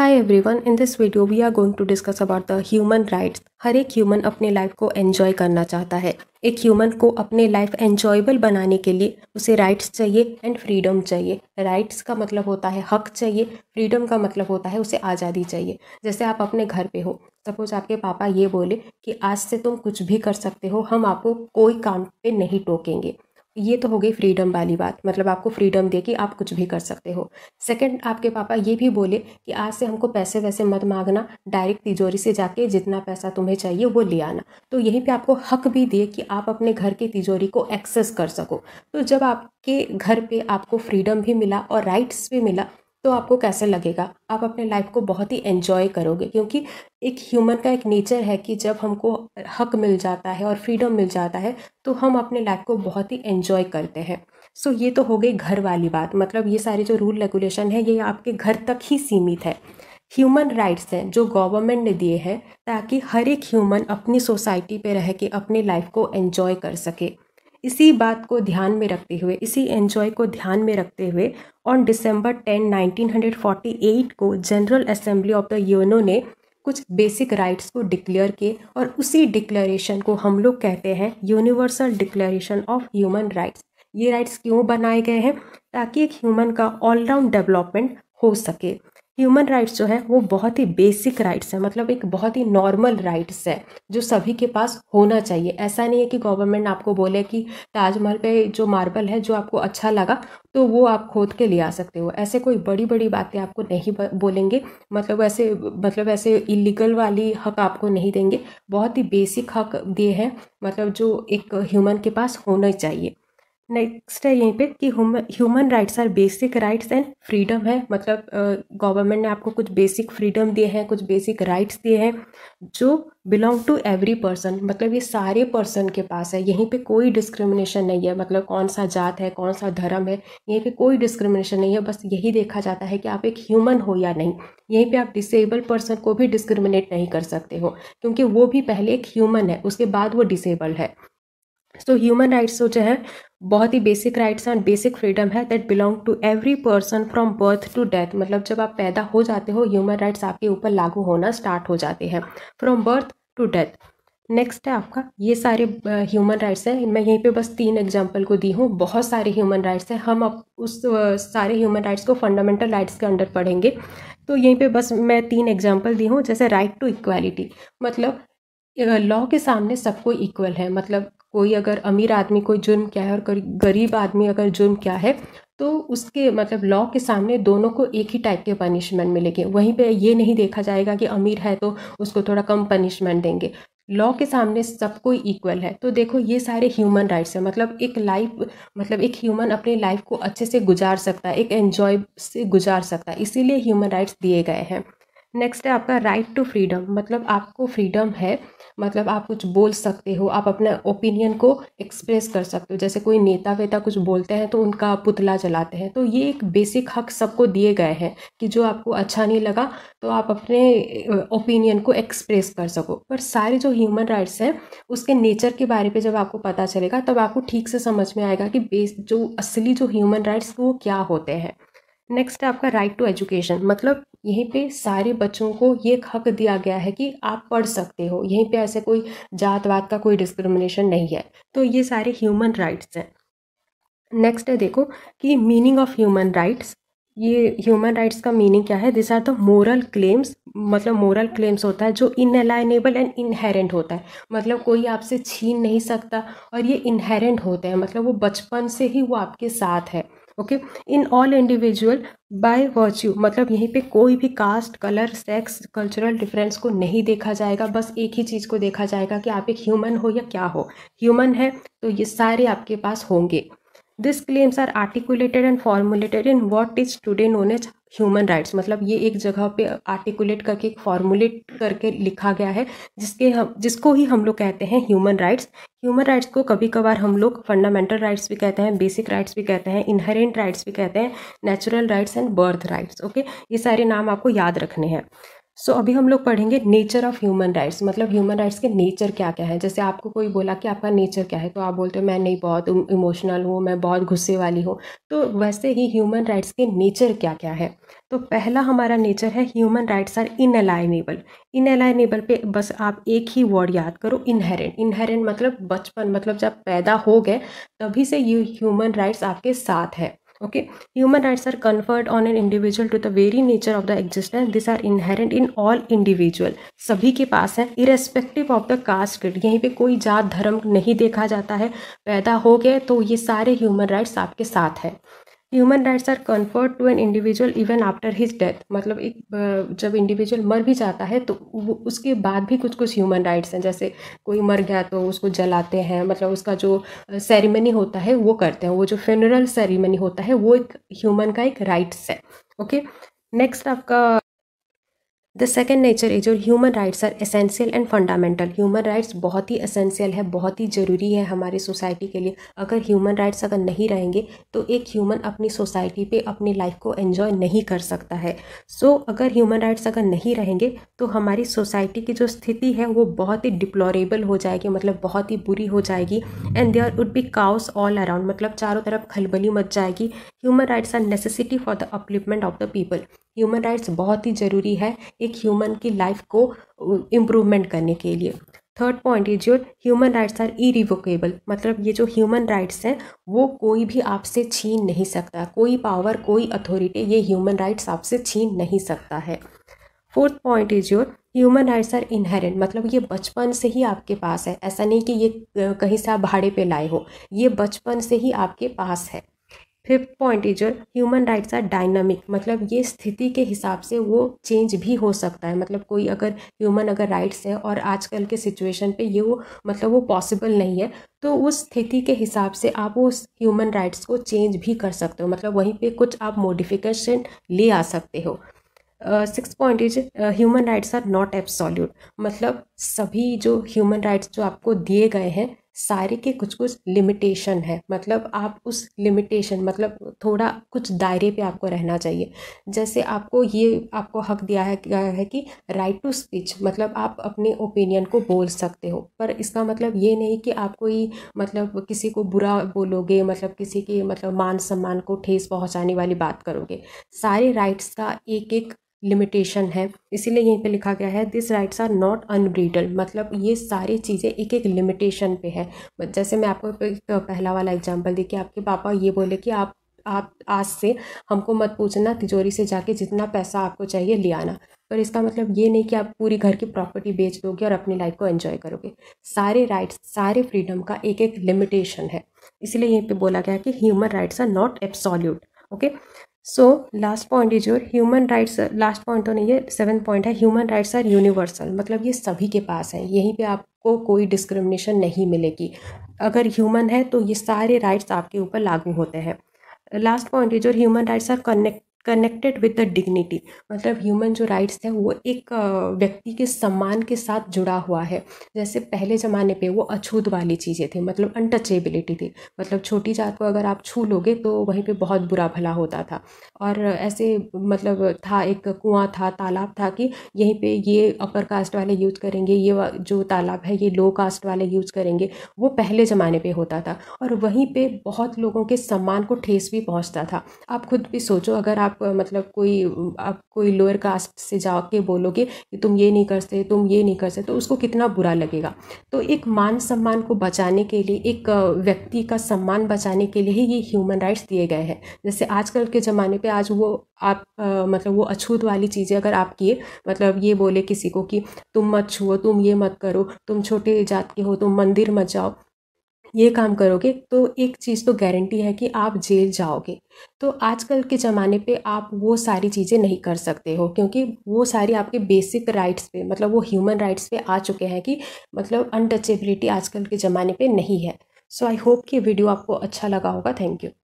every everyone in this video we are going to discuss about the human rights हर एक human अपने life को enjoy करना चाहता है एक ह्यूमन को अपने लाइफ एंजॉयबल बनाने के लिए उसे राइट्स चाहिए एंड फ्रीडम चाहिए राइट्स का मतलब होता है हक चाहिए फ्रीडम का मतलब होता है उसे आज़ादी चाहिए जैसे आप अपने घर पे हो सपोज आपके पापा ये बोले कि आज से तुम कुछ भी कर सकते हो हम आपको कोई काम पे नहीं टोकेंगे ये तो हो गई फ्रीडम वाली बात मतलब आपको फ्रीडम दे कि आप कुछ भी कर सकते हो सेकंड आपके पापा ये भी बोले कि आज से हमको पैसे वैसे मत मांगना डायरेक्ट तिजोरी से जाके जितना पैसा तुम्हें चाहिए वो ले आना तो यहीं पे आपको हक भी दिए कि आप अपने घर की तिजोरी को एक्सेस कर सको तो जब आपके घर पे आपको फ्रीडम भी मिला और राइट्स भी मिला तो आपको कैसा लगेगा आप अपने लाइफ को बहुत ही एन्जॉय करोगे क्योंकि एक ह्यूमन का एक नेचर है कि जब हमको हक मिल जाता है और फ्रीडम मिल जाता है तो हम अपने लाइफ को बहुत ही एन्जॉय करते हैं सो so, ये तो हो गई घर वाली बात मतलब ये सारे जो रूल रेगुलेशन है ये आपके घर तक ही सीमित है ह्यूमन राइट्स हैं जो गवर्नमेंट ने दिए हैं ताकि हर एक ह्यूमन अपनी सोसाइटी पे रह के अपने लाइफ को एन्जॉय कर सके इसी बात को ध्यान में रखते हुए इसी एन्जॉय को ध्यान में रखते हुए ऑन डिसम्बर टेन 1948 को general assembly of the UNO ने कुछ बेसिक राइट्स को डिक्लेयर किए और उसी डिक्लेरेशन को हम लोग कहते हैं universal declaration of human rights ये राइट्स क्यों बनाए गए हैं ताकि एक ह्यूमन का ऑलराउंड डेवलपमेंट हो सके ह्यूमन राइट्स जो है वो बहुत ही बेसिक राइट्स है मतलब एक बहुत ही नॉर्मल राइट्स है जो सभी के पास होना चाहिए ऐसा नहीं है कि गवर्नमेंट आपको बोले कि ताजमहल पे जो मार्बल है जो आपको अच्छा लगा तो वो आप खोद के ले आ सकते हो ऐसे कोई बड़ी बड़ी बातें आपको नहीं बोलेंगे मतलब ऐसे मतलब ऐसे इलीगल वाली हक आपको नहीं देंगे बहुत ही बेसिक हक दिए हैं मतलब जो एक ह्यूमन के पास होना चाहिए नेक्स्ट है यहीं पे कि human rights are basic rights and freedom है मतलब गवर्नमेंट ने आपको कुछ बेसिक फ्रीडम दिए हैं कुछ बेसिक राइट्स दिए हैं जो बिलोंग टू एवरी पर्सन मतलब ये सारे पर्सन के पास है यहीं पे कोई डिस्क्रिमिनेशन नहीं है मतलब कौन सा जात है कौन सा धर्म है यहीं पे कोई डिस्क्रिमिनेशन नहीं है बस यही देखा जाता है कि आप एक ह्यूमन हो या नहीं यहीं पे आप डिसेबल पर्सन को भी डिस्क्रिमिनेट नहीं कर सकते हो क्योंकि वो भी पहले एक ह्यूमन है उसके बाद वो डिसेबल है सो ह्यूमन राइट्स जो है बहुत ही basic rights and basic freedom है that belong to every person from birth to death मतलब जब आप पैदा हो जाते हो ह्यूमन राइट्स आपके ऊपर लागू होना स्टार्ट हो जाते हैं from birth to death next है आपका ये सारे ह्यूमन राइट्स हैं मैं यहीं पे बस तीन एग्जांपल को दी हूँ बहुत सारे ह्यूमन राइट्स हैं हम अब उस सारे ह्यूमन राइट्स को फंडामेंटल राइट्स के अंडर पढ़ेंगे तो यहीं पे बस मैं तीन एग्जांपल दी हूँ जैसे राइट टू इक्वालिटी मतलब लॉ के सामने सबको इक्वल है मतलब कोई अगर अमीर आदमी कोई जुर्म क्या है और गरीब आदमी अगर जुर्म क्या है तो उसके मतलब लॉ के सामने दोनों को एक ही टाइप के पनिशमेंट मिलेगी वहीं पे ये नहीं देखा जाएगा कि अमीर है तो उसको थोड़ा कम पनिशमेंट देंगे लॉ के सामने सबको इक्वल है तो देखो ये सारे ह्यूमन राइट्स हैं मतलब एक लाइफ मतलब एक ह्यूमन अपनी लाइफ को अच्छे से गुजार सकता है एक एन्जॉय से गुजार सकता है इसीलिए ह्यूमन राइट्स दिए गए हैं नेक्स्ट है आपका राइट टू फ्रीडम मतलब आपको फ्रीडम है मतलब आप कुछ बोल सकते हो आप अपने ओपिनियन को एक्सप्रेस कर सकते हो जैसे कोई नेता वेता कुछ बोलते हैं तो उनका पुतला जलाते हैं तो ये एक बेसिक हक सबको दिए गए हैं कि जो आपको अच्छा नहीं लगा तो आप अपने ओपिनियन को एक्सप्रेस कर सको पर सारे जो ह्यूमन राइट्स हैं उसके नेचर के बारे पर जब आपको पता चलेगा तब आपको ठीक से समझ में आएगा कि बेस जो असली जो ह्यूमन राइट्स वो क्या होते हैं नेक्स्ट है आपका राइट टू एजुकेशन मतलब यहीं पे सारे बच्चों को ये हक दिया गया है कि आप पढ़ सकते हो यहीं पे ऐसे कोई जातवात का कोई डिस्क्रिमिनेशन नहीं है तो ये सारे ह्यूमन राइट्स हैं नेक्स्ट है देखो कि मीनिंग ऑफ ह्यूमन राइट्स ये ह्यूमन राइट्स का मीनिंग क्या है this are the moral claims मतलब मोरल क्लेम्स होता है जो इनअलाइनेबल एंड इनहेरेंट होता है मतलब कोई आपसे छीन नहीं सकता और ये इनहेरेंट होता है मतलब वो बचपन से ही वो आपके साथ है okay in all individual by virtue मतलब यहीं पे कोई भी caste colour sex cultural difference को नहीं देखा जाएगा बस एक ही चीज़ को देखा जाएगा कि आप एक ह्यूमन हो या क्या हो ह्यूमन है तो ये सारे आपके पास होंगे this claims are articulated and formulated in what is today known as human rights मतलब ये एक जगह पे आर्टिकुलेट करके फॉर्मुलेट करके लिखा गया है जिसके हम जिसको ही हम लोग कहते हैं ह्यूमन राइट्स ह्यूमन राइट्स को कभी कभार हम लोग फंडामेंटल राइट्स भी कहते हैं बेसिक राइट्स भी कहते हैं इनहेरेंट राइट्स भी कहते हैं natural rights and birth rights okay ये सारे नाम आपको याद रखने हैं सो so, अभी हम लोग पढ़ेंगे नेचर ऑफ ह्यूमन राइट्स मतलब ह्यूमन राइट्स के नेचर क्या क्या है जैसे आपको कोई बोला कि आपका नेचर क्या है तो आप बोलते हो मैं नहीं बहुत इमोशनल हूँ मैं बहुत गुस्से वाली हूँ तो वैसे ही ह्यूमन राइट्स के नेचर क्या क्या है तो पहला हमारा नेचर है human rights are inalienable inalienable पे बस आप एक ही वर्ड याद करो इनहेरेंट इनहेरेंट मतलब बचपन मतलब जब पैदा हो गए तभी से ये ह्यूमन राइट्स आपके साथ है okay human rights are conferred on an individual to the very nature of the existence this are inherent in all individual सभी के पास है इरेस्पेक्टिव ऑफ द कास्ट यहीं पे कोई जात धर्म नहीं देखा जाता है पैदा हो गए तो ये सारे ह्यूमन राइट्स आपके साथ है human rights are conferred to an individual even after his death मतलब एक जब इंडिविजुअल मर भी जाता है तो उसके बाद भी कुछ कुछ ह्यूमन राइट्स हैं जैसे कोई मर गया तो उसको जलाते हैं मतलब उसका जो सेरेमनी होता है वो करते हैं वो जो फ्यूनरल सेरेमनी होता है वो एक ह्यूमन का एक राइट्स है ओके नेक्स्ट आपका द सेकेंड नेचर इज और human rights are essential and fundamental human rights बहुत ही एसेंशियल है बहुत ही ज़रूरी है हमारी सोसाइटी के लिए अगर ह्यूमन राइट्स अगर नहीं रहेंगे तो एक ह्यूमन अपनी सोसाइटी पे अपनी लाइफ को एन्जॉय नहीं कर सकता है सो so, अगर ह्यूमन राइट्स अगर नहीं रहेंगे तो हमारी सोसाइटी की जो स्थिति है वो बहुत ही डिप्लोरेबल हो जाएगी मतलब बहुत ही बुरी हो जाएगी and there would be chaos all around मतलब चारों तरफ खलबली मच जाएगी human rights are necessity for the upliftment of the people human rights बहुत ही ज़रूरी है एक ह्यूमन की लाइफ को इम्प्रूवमेंट करने के लिए third point is your human rights are irrevocable मतलब ये जो ह्यूमन राइट्स हैं वो कोई भी आपसे छीन नहीं सकता कोई पावर कोई अथॉरिटी ये ह्यूमन राइट्स आपसे छीन नहीं सकता है fourth point is your human rights are inherent मतलब ये बचपन से ही आपके पास है ऐसा नहीं कि ये कहीं से आप भाड़े पे लाए हो ये बचपन से ही आपके पास है fifth point is human rights are dynamic मतलब ये स्थिति के हिसाब से वो चेंज भी हो सकता है मतलब कोई अगर ह्यूमन अगर राइट्स है और आजकल के सिचुएशन पे ये वो मतलब वो पॉसिबल नहीं है तो उस स्थिति के हिसाब से आप उस ह्यूमन राइट्स को चेंज भी कर सकते हो मतलब वहीं पे कुछ आप मोडिफिकेशन ले आ सकते हो six point is human rights are not absolute मतलब सभी जो ह्यूमन राइट्स जो आपको दिए गए हैं सारे के कुछ कुछ लिमिटेशन है मतलब आप उस लिमिटेशन मतलब थोड़ा कुछ दायरे पे आपको रहना चाहिए जैसे आपको ये आपको हक दिया है गया है कि राइट टू स्पीच मतलब आप अपने ओपिनियन को बोल सकते हो पर इसका मतलब ये नहीं कि आप कोई मतलब किसी को बुरा बोलोगे मतलब किसी के मतलब मान सम्मान को ठेस पहुँचाने वाली बात करोगे सारे राइट्स का एक एक लिमिटेशन है इसीलिए यहीं पे लिखा गया है this rights are not unbridled मतलब ये सारी चीज़ें एक एक लिमिटेशन पे है जैसे मैं आपको एक पहला वाला एग्जांपल कि आपके पापा ये बोले कि आप आप आज से हमको मत पूछना तिजोरी से जाके जितना पैसा आपको चाहिए ले आना पर इसका मतलब ये नहीं कि आप पूरी घर की प्रॉपर्टी बेच दोगे और अपनी लाइफ को एंजॉय करोगे सारे राइट्स सारे फ्रीडम का एक एक लिमिटेशन है इसलिए यहीं पे बोला गया कि human rights are not absolute okay so last point is your human rights last point तो नहीं है सेवन पॉइंट है ह्यूमन राइट्स आर यूनिवर्सल मतलब ये सभी के पास है यहीं पे आपको कोई डिस्क्रिमिनेशन नहीं मिलेगी अगर ह्यूमन है तो ये सारे राइट्स आपके ऊपर लागू होते हैं last point is your human rights are connect connected with the dignity मतलब ह्यूमन जो राइट्स है वो एक व्यक्ति के सम्मान के साथ जुड़ा हुआ है जैसे पहले ज़माने पे वो अछूत वाली चीज़ें थी मतलब अनटचेबिलिटी थी मतलब छोटी जात को अगर आप छू लोगे तो वहीं पे बहुत बुरा भला होता था और ऐसे मतलब था एक कुआं था तालाब था कि यहीं पे ये अपर कास्ट वाले यूज करेंगे ये जो तालाब है ये लो कास्ट वाले यूज करेंगे वो पहले ज़माने पर होता था और वहीं पर बहुत लोगों के सम्मान को ठेस भी पहुँचता था आप खुद भी सोचो अगर आप आप मतलब कोई आप कोई लोअर कास्ट से जाके बोलोगे कि तुम ये नहीं कर सकते तुम ये नहीं कर सकते तो उसको कितना बुरा लगेगा तो एक मान सम्मान को बचाने के लिए एक व्यक्ति का सम्मान बचाने के लिए ही ये ह्यूमन राइट्स दिए गए हैं जैसे आजकल के ज़माने पर आज वो आप आ, मतलब वो अछूत वाली चीज़ें अगर आप किए मतलब ये बोले किसी को कि तुम मत छुओ तुम ये मत करो तुम छोटे जात के हो तुम मंदिर मत जाओ ये काम करोगे तो एक चीज़ तो गारंटी है कि आप जेल जाओगे तो आजकल के ज़माने पे आप वो सारी चीज़ें नहीं कर सकते हो क्योंकि वो सारी आपके बेसिक राइट्स पे मतलब वो ह्यूमन राइट्स पे आ चुके हैं कि मतलब अनटचेबिलिटी आजकल के ज़माने पे नहीं है सो आई होप कि वीडियो आपको अच्छा लगा होगा थैंक यू